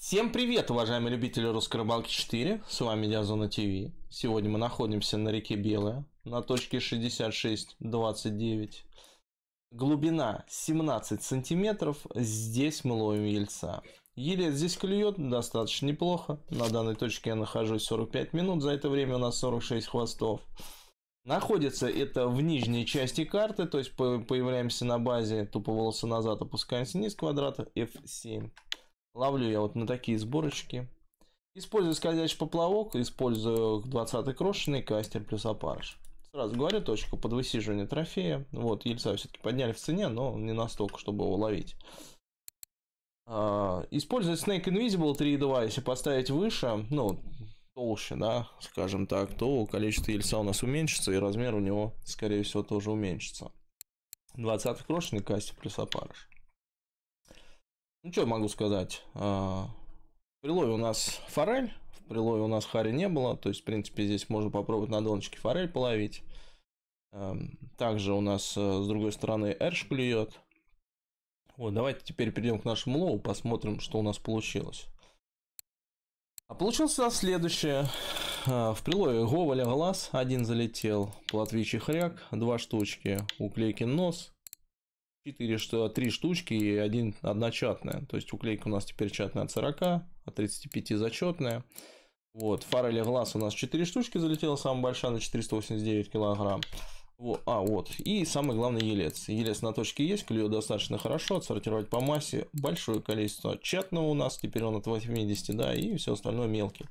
Всем привет, уважаемые любители русской рыбалки 4, с вами Диазона ТВ. Сегодня мы находимся на реке Белая, на точке 66-29. Глубина 17 сантиметров, здесь мы ловим ельца. Елец здесь клюет достаточно неплохо, на данной точке я нахожусь 45 минут, за это время у нас 46 хвостов. Находится это в нижней части карты, то есть появляемся на базе, тупо волосы назад, опускаемся вниз, квадрат F7. Ловлю я вот на такие сборочки. Использую скользящий поплавок, использую 20-й крошенный кастер плюс опарыш. Сразу говорю, точку под высиживание трофея. Вот, Ельца все-таки подняли в цене, но не настолько, чтобы его ловить. А, использовать Snake Invisible 3.2, если поставить выше, ну, толще, да, скажем так, то количество Ельца у нас уменьшится, и размер у него, скорее всего, тоже уменьшится. 20 крошенный кастер плюс опарыш. Ну, что могу сказать? А, в прилове у нас форель, в прилове у нас хари не было, то есть, в принципе, здесь можно попробовать на донышке форель половить. Эм, также у нас, э, с другой стороны, эрш клюет. Вот, давайте теперь перейдем к нашему лову, посмотрим, что у нас получилось. А получилось следующее. Э, в прилове Говоля глаз один залетел, платвичий хряк, два штучки, уклейкин нос, 4, что 3 штучки и 1 одночатная. То есть уклейка у нас теперь чатная от 40, от 35 зачетная. Вот, форели глаз у нас 4 штучки залетела, самая большая на 489 килограмм. Вот, а, вот. И самый главный елец. Елец на точке есть, клюет достаточно хорошо, отсортировать по массе. Большое количество чатного у нас, теперь он от 80, да, и все остальное мелким.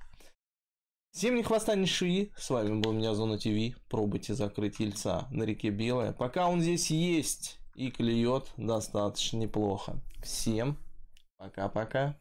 Всем не хвоста, не шии. С вами был меня Зона ТВ. Пробуйте закрыть ельца на реке Белая. Пока он здесь есть и клюет достаточно неплохо. Всем пока-пока.